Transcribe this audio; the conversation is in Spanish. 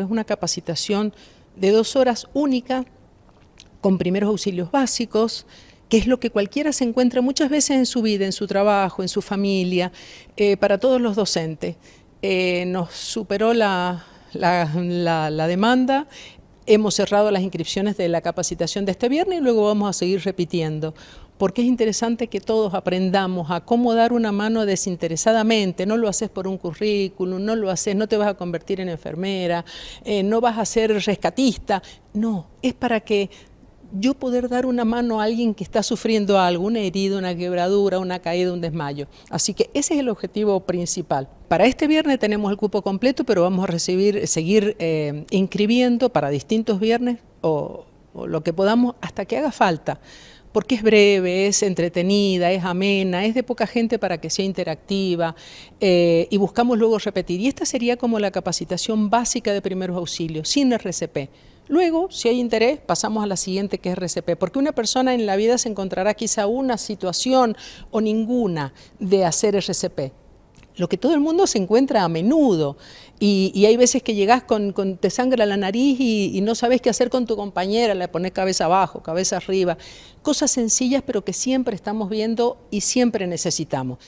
Es una capacitación de dos horas única, con primeros auxilios básicos, que es lo que cualquiera se encuentra muchas veces en su vida, en su trabajo, en su familia, eh, para todos los docentes. Eh, nos superó la demanda, hemos cerrado las inscripciones de la capacitación de este viernes y luego vamos a seguir repitiendo porque es interesante que todos aprendamos a cómo dar una mano desinteresadamente. No lo haces por un currículum, no lo haces, no te vas a convertir en enfermera, eh, no vas a ser rescatista. No, es para que yo poder dar una mano a alguien que está sufriendo algo, una herida, una quebradura, una caída, un desmayo. Así que ese es el objetivo principal. Para este viernes tenemos el cupo completo, pero vamos a recibir, seguir eh, inscribiendo para distintos viernes o lo que podamos hasta que haga falta porque es breve, es entretenida, es amena, es de poca gente para que sea interactiva eh, y buscamos luego repetir. Y esta sería como la capacitación básica de primeros auxilios, sin RCP. Luego, si hay interés, pasamos a la siguiente que es RCP, porque una persona en la vida se encontrará quizá una situación o ninguna de hacer RCP lo que todo el mundo se encuentra a menudo. Y, hay veces que llegas, con, te sangra la nariz y, y, no sabes qué hacer con tu compañera, le pones cabeza abajo, cabeza arriba. Cosas sencillas, pero que siempre estamos viendo y siempre necesitamos.